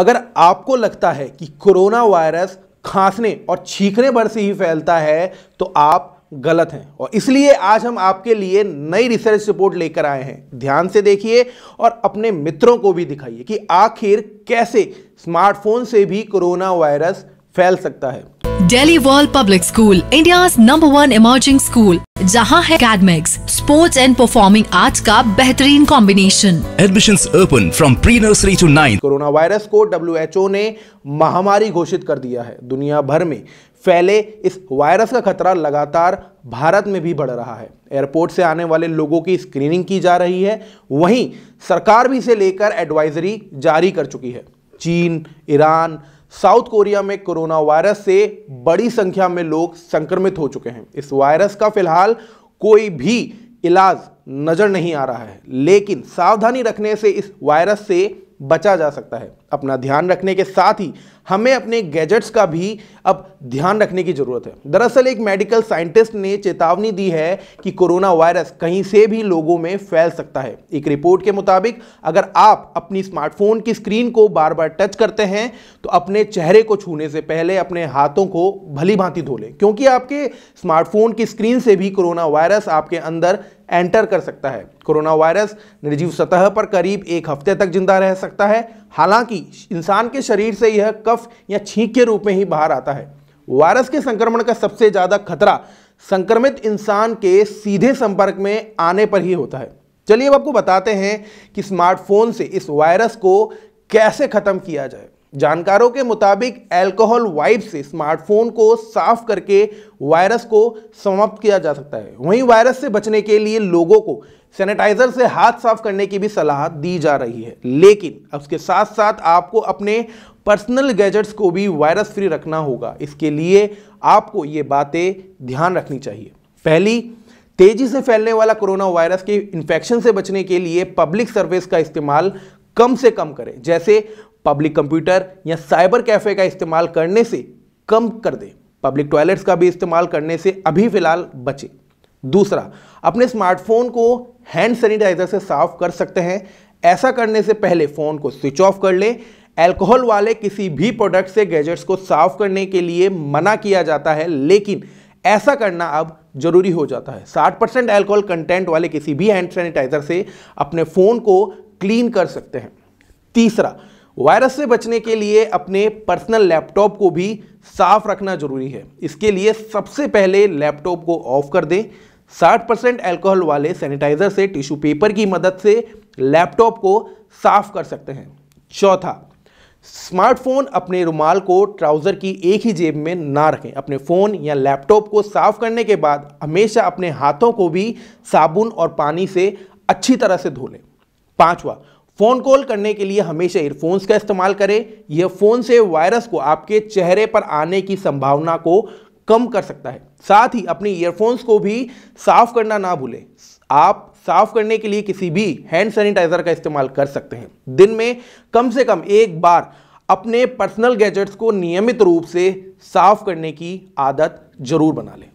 अगर आपको लगता है कि कोरोना वायरस खांसने और छींकने पर से ही फैलता है तो आप गलत हैं और इसलिए आज हम आपके लिए नई रिसर्च रिपोर्ट लेकर आए हैं ध्यान से देखिए और अपने मित्रों को भी दिखाइए कि आखिर कैसे स्मार्टफोन से भी कोरोना वायरस फैल सकता है Delhi world public school India number one emerging school जहां है academics sports and performing arts का बेहतरीन combination admission open from pre nursery to nine corona virus को डब्ल्यू ने महामारी घोषित कर दिया है दुनिया भर में फैले इस वायरस का खतरा लगातार भारत में भी बढ़ रहा है एयरपोर्ट से आने वाले लोगों की स्क्रीनिंग की जा रही है वहीं सरकार भी इसे लेकर एडवाइजरी जारी कर चुकी है चीन ईरान साउथ कोरिया में कोरोना वायरस से बड़ी संख्या में लोग संक्रमित हो चुके हैं इस वायरस का फिलहाल कोई भी इलाज नज़र नहीं आ रहा है लेकिन सावधानी रखने से इस वायरस से बचा जा सकता है अपना ध्यान रखने के साथ ही हमें अपने गैजेट्स का भी अब ध्यान रखने की ज़रूरत है दरअसल एक मेडिकल साइंटिस्ट ने चेतावनी दी है कि कोरोना वायरस कहीं से भी लोगों में फैल सकता है एक रिपोर्ट के मुताबिक अगर आप अपनी स्मार्टफोन की स्क्रीन को बार बार टच करते हैं तो अपने चेहरे को छूने से पहले अपने हाथों को भली भांति धो लें क्योंकि आपके स्मार्टफोन की स्क्रीन से भी कोरोना वायरस आपके अंदर एंटर कर सकता है कोरोना वायरस निर्जीव सतह पर करीब एक हफ्ते तक जिंदा रह सकता है हालांकि इंसान के शरीर से यह कफ या छींक के रूप में ही बाहर आता है वायरस के संक्रमण का सबसे ज़्यादा खतरा संक्रमित इंसान के सीधे संपर्क में आने पर ही होता है चलिए अब आपको बताते हैं कि स्मार्टफोन से इस वायरस को कैसे ख़त्म किया जाए जानकारों के मुताबिक एल्कोहल वाइप से स्मार्टफोन को साफ करके वायरस को समाप्त किया जा सकता है वहीं वायरस से बचने के लिए लोगों को सैनिटाइजर से हाथ साफ करने की भी सलाह दी जा रही है लेकिन उसके साथ साथ आपको अपने पर्सनल गैजेट्स को भी वायरस फ्री रखना होगा इसके लिए आपको ये बातें ध्यान रखनी चाहिए पहली तेजी से फैलने वाला कोरोना वायरस के इन्फेक्शन से बचने के लिए पब्लिक सर्विस का इस्तेमाल कम से कम करें जैसे पब्लिक कंप्यूटर या साइबर कैफ़े का इस्तेमाल करने से कम कर दें पब्लिक टॉयलेट्स का भी इस्तेमाल करने से अभी फ़िलहाल बचें दूसरा अपने स्मार्टफोन को हैंड सैनिटाइजर से साफ कर सकते हैं ऐसा करने से पहले फ़ोन को स्विच ऑफ कर लें एल्कोहल वाले किसी भी प्रोडक्ट से गैजेट्स को साफ करने के लिए मना किया जाता है लेकिन ऐसा करना अब जरूरी हो जाता है 60 परसेंट एल्कोहल कंटेंट वाले किसी भी हैंड सैनिटाइजर से अपने फ़ोन को क्लीन कर सकते हैं तीसरा वायरस से बचने के लिए अपने पर्सनल लैपटॉप को भी साफ रखना जरूरी है इसके लिए सबसे पहले लैपटॉप को ऑफ कर दें 60 परसेंट एल्कोहल वाले सैनिटाइजर से टिश्यू पेपर की मदद से लैपटॉप को साफ कर सकते हैं चौथा स्मार्टफोन अपने रुमाल को ट्राउज़र की एक ही जेब में ना रखें अपने फ़ोन या लैपटॉप को साफ करने के बाद हमेशा अपने हाथों को भी साबुन और पानी से अच्छी तरह से धो लें पांचवा फ़ोन कॉल करने के लिए हमेशा ईयरफोन्स का इस्तेमाल करें ईयरफोन से वायरस को आपके चेहरे पर आने की संभावना को कम कर सकता है साथ ही अपने ईयरफोन्स को भी साफ करना ना भूलें आप साफ करने के लिए किसी भी हैंड सैनिटाइजर का इस्तेमाल कर सकते हैं दिन में कम से कम एक बार अपने पर्सनल गैजेट्स को नियमित रूप से साफ करने की आदत जरूर बना लें